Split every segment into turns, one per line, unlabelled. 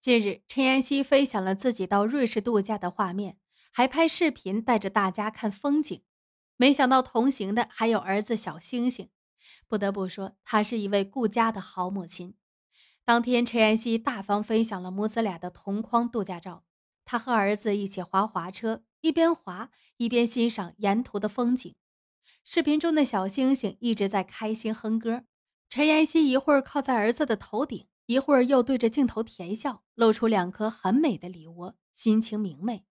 近日，陈妍希分享了自己到瑞士度假的画面，还拍视频带着大家看风景。没想到同行的还有儿子小星星。不得不说，她是一位顾家的好母亲。当天，陈妍希大方分享了母子俩的同框度假照，她和儿子一起滑滑车，一边滑一边欣赏沿途的风景。视频中的小星星一直在开心哼歌，陈妍希一会儿靠在儿子的头顶。一会儿又对着镜头甜笑，露出两颗很美的梨窝，心情明媚。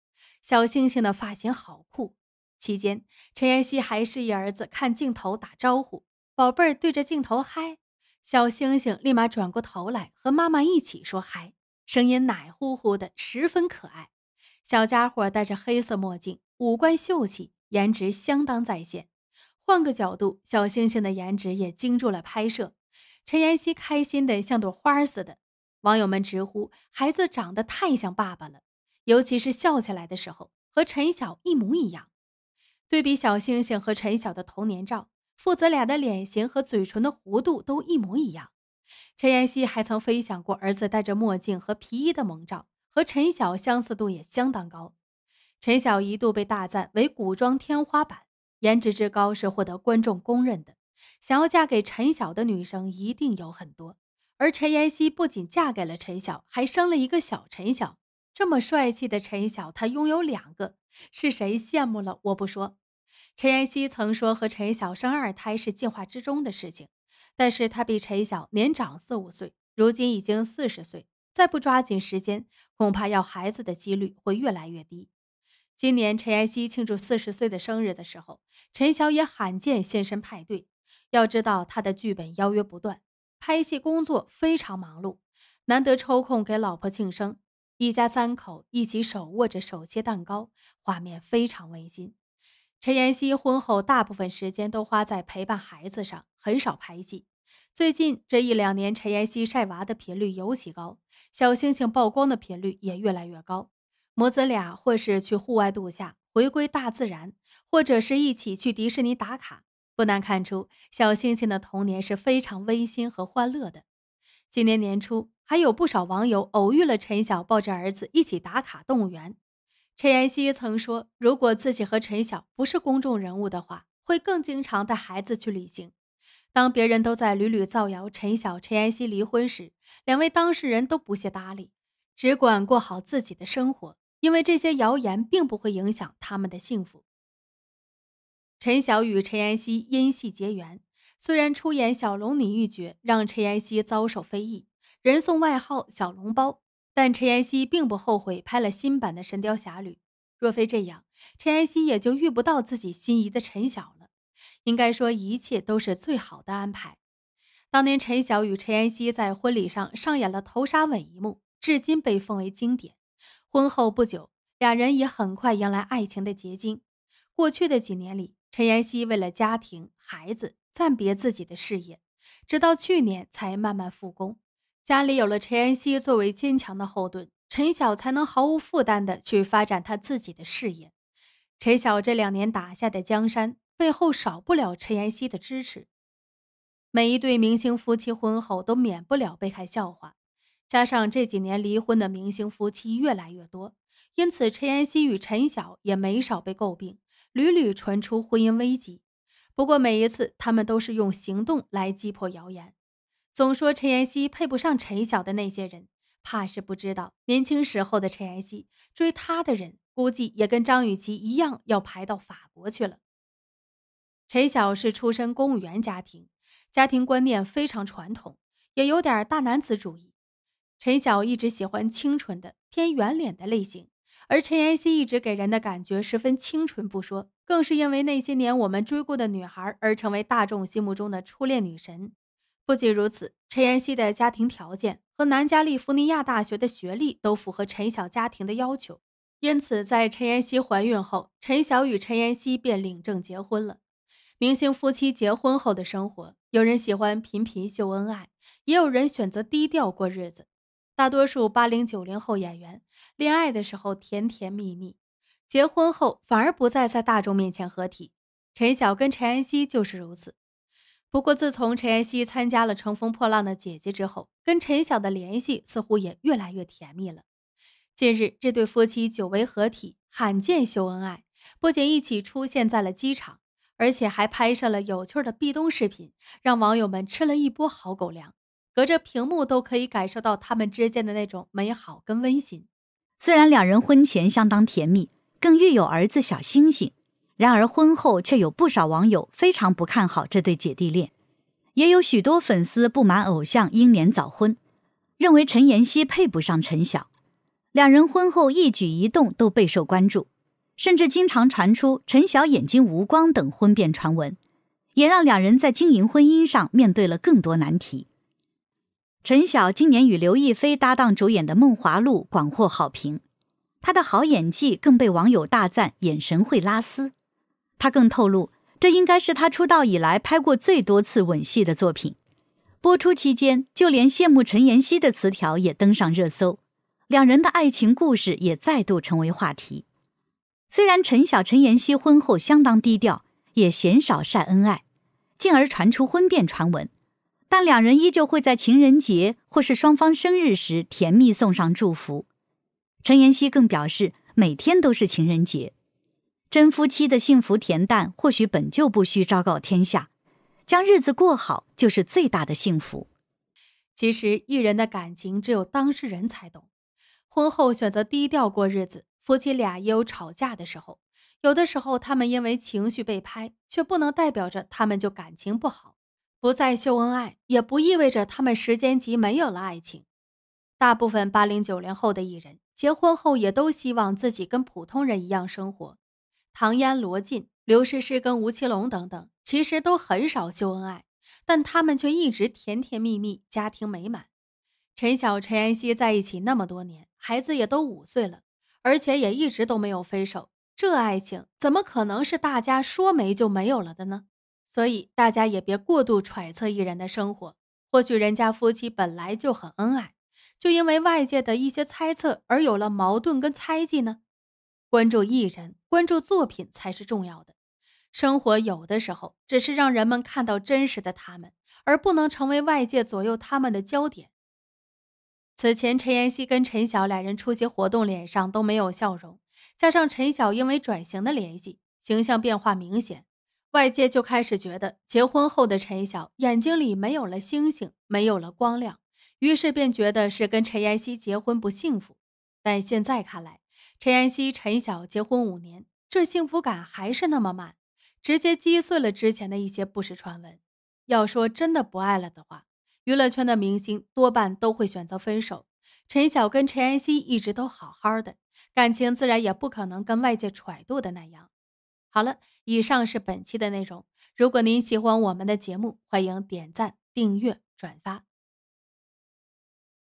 小星星的发型好酷。期间，陈妍希还示意儿子看镜头打招呼：“宝贝儿，对着镜头嗨！”小星星立马转过头来和妈妈一起说“嗨”，声音奶乎乎的，十分可爱。小家伙戴着黑色墨镜，五官秀气，颜值相当在线。换个角度，小星星的颜值也惊住了拍摄。陈妍希开心的像朵花似的，网友们直呼孩子长得太像爸爸了，尤其是笑起来的时候和陈晓一模一样。对比小星星和陈晓的童年照，父子俩的脸型和嘴唇的弧度都一模一样。陈妍希还曾分享过儿子戴着墨镜和皮衣的萌照，和陈晓相似度也相当高。陈晓一度被大赞为古装天花板，颜值之高是获得观众公认的。想要嫁给陈晓的女生一定有很多，而陈妍希不仅嫁给了陈晓，还生了一个小陈晓。这么帅气的陈晓，他拥有两个，是谁羡慕了我不说。陈妍希曾说和陈晓生二胎是计划之中的事情，但是她比陈晓年长四五岁，如今已经四十岁，再不抓紧时间，恐怕要孩子的几率会越来越低。今年陈妍希庆祝四十岁的生日的时候，陈晓也罕见现身派对。要知道他的剧本邀约不断，拍戏工作非常忙碌，难得抽空给老婆庆生，一家三口一起手握着手切蛋糕，画面非常温馨。陈妍希婚后大部分时间都花在陪伴孩子上，很少拍戏。最近这一两年，陈妍希晒娃的频率尤其高，小星星曝光的频率也越来越高。母子俩或是去户外度假，回归大自然，或者是一起去迪士尼打卡。不难看出，小星星的童年是非常温馨和欢乐的。今年年初，还有不少网友偶遇了陈晓抱着儿子一起打卡动物园。陈妍希曾说：“如果自己和陈晓不是公众人物的话，会更经常带孩子去旅行。”当别人都在屡屡造谣陈晓、陈妍希离婚时，两位当事人都不屑搭理，只管过好自己的生活，因为这些谣言并不会影响他们的幸福。陈晓与陈妍希因戏结缘，虽然出演小龙女一角让陈妍希遭受非议，人送外号“小笼包”，但陈妍希并不后悔拍了新版的《神雕侠侣》。若非这样，陈妍希也就遇不到自己心仪的陈晓了。应该说，一切都是最好的安排。当年陈晓与陈妍希在婚礼上上演了头纱吻一幕，至今被奉为经典。婚后不久，俩人也很快迎来爱情的结晶。过去的几年里，陈妍希为了家庭、孩子，暂别自己的事业，直到去年才慢慢复工。家里有了陈妍希作为坚强的后盾，陈晓才能毫无负担地去发展他自己的事业。陈晓这两年打下的江山，背后少不了陈妍希的支持。每一对明星夫妻婚后都免不了被害笑话，加上这几年离婚的明星夫妻越来越多，因此陈妍希与陈晓也没少被诟病。屡屡传出婚姻危机，不过每一次他们都是用行动来击破谣言。总说陈妍希配不上陈晓的那些人，怕是不知道年轻时候的陈妍希追他的人，估计也跟张雨绮一样要排到法国去了。陈晓是出身公务员家庭，家庭观念非常传统，也有点大男子主义。陈晓一直喜欢清纯的、偏圆脸的类型。而陈妍希一直给人的感觉十分清纯，不说，更是因为那些年我们追过的女孩而成为大众心目中的初恋女神。不仅如此，陈妍希的家庭条件和南加利福尼亚大学的学历都符合陈晓家庭的要求，因此在陈妍希怀孕后，陈晓与陈妍希便领证结婚了。明星夫妻结婚后的生活，有人喜欢频频秀恩爱，也有人选择低调过日子。大多数八零九零后演员恋爱的时候甜甜蜜蜜，结婚后反而不再在大众面前合体。陈晓跟陈妍希就是如此。不过自从陈妍希参加了《乘风破浪的姐姐》之后，跟陈晓的联系似乎也越来越甜蜜了。近日，这对夫妻久违合体，罕见秀恩爱，不仅一起出现在了机场，而且还拍摄了有趣的壁咚视频，让网友们吃了一波好狗粮。隔着屏幕都可以感受到他们之间的那种美好跟温馨。
虽然两人婚前相当甜蜜，更育有儿子小星星，然而婚后却有不少网友非常不看好这对姐弟恋，也有许多粉丝不满偶像英年早婚，认为陈妍希配不上陈晓。两人婚后一举一动都备受关注，甚至经常传出陈晓眼睛无光等婚变传闻，也让两人在经营婚姻上面对了更多难题。陈晓今年与刘亦菲搭档主演的《梦华录》广获好评，他的好演技更被网友大赞眼神会拉丝。他更透露，这应该是他出道以来拍过最多次吻戏的作品。播出期间，就连羡慕陈妍希的词条也登上热搜，两人的爱情故事也再度成为话题。虽然陈晓、陈妍希婚后相当低调，也鲜少晒恩爱，进而传出婚变传闻。但两人依旧会在情人节或是双方生日时甜蜜送上祝福。陈妍希更表示，每天都是情人节。真夫妻的幸福恬淡，或许本就不需昭告天下，将日子过好就是最大的幸福。
其实，一人的感情只有当事人才懂。婚后选择低调过日子，夫妻俩也有吵架的时候。有的时候，他们因为情绪被拍，却不能代表着他们就感情不好。不再秀恩爱，也不意味着他们时间级没有了爱情。大部分八零九零后的艺人结婚后也都希望自己跟普通人一样生活。唐嫣、罗晋、刘诗诗跟吴奇隆等等，其实都很少秀恩爱，但他们却一直甜甜蜜蜜，家庭美满。陈晓、陈妍希在一起那么多年，孩子也都五岁了，而且也一直都没有分手。这爱情怎么可能是大家说没就没有了的呢？所以大家也别过度揣测艺人的生活，或许人家夫妻本来就很恩爱，就因为外界的一些猜测而有了矛盾跟猜忌呢。关注艺人，关注作品才是重要的。生活有的时候只是让人们看到真实的他们，而不能成为外界左右他们的焦点。此前，陈妍希跟陈晓两人出席活动，脸上都没有笑容，加上陈晓因为转型的联系，形象变化明显。外界就开始觉得结婚后的陈晓眼睛里没有了星星，没有了光亮，于是便觉得是跟陈妍希结婚不幸福。但现在看来，陈妍希、陈晓结婚五年，这幸福感还是那么慢，直接击碎了之前的一些不实传闻。要说真的不爱了的话，娱乐圈的明星多半都会选择分手。陈晓跟陈妍希一直都好好的，感情自然也不可能跟外界揣度的那样。好了，以上是本期的内容。如果您喜欢我们的节目，欢迎点赞、订阅、转发。